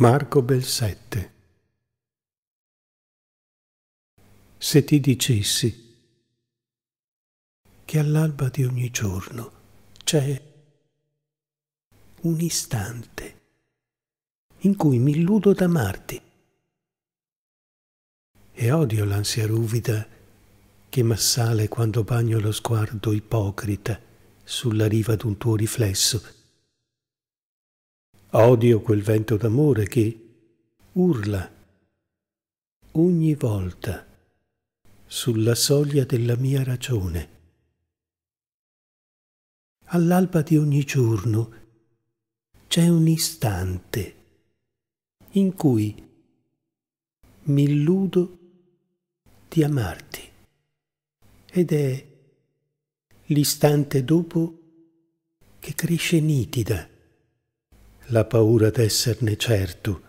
Marco Belsette Se ti dicessi che all'alba di ogni giorno c'è un istante in cui mi illudo d'amarti e odio l'ansia ruvida che m'assale quando bagno lo sguardo ipocrita sulla riva d'un tuo riflesso Odio quel vento d'amore che urla ogni volta sulla soglia della mia ragione. All'alba di ogni giorno c'è un istante in cui mi illudo di amarti ed è l'istante dopo che cresce nitida la paura d'esserne certo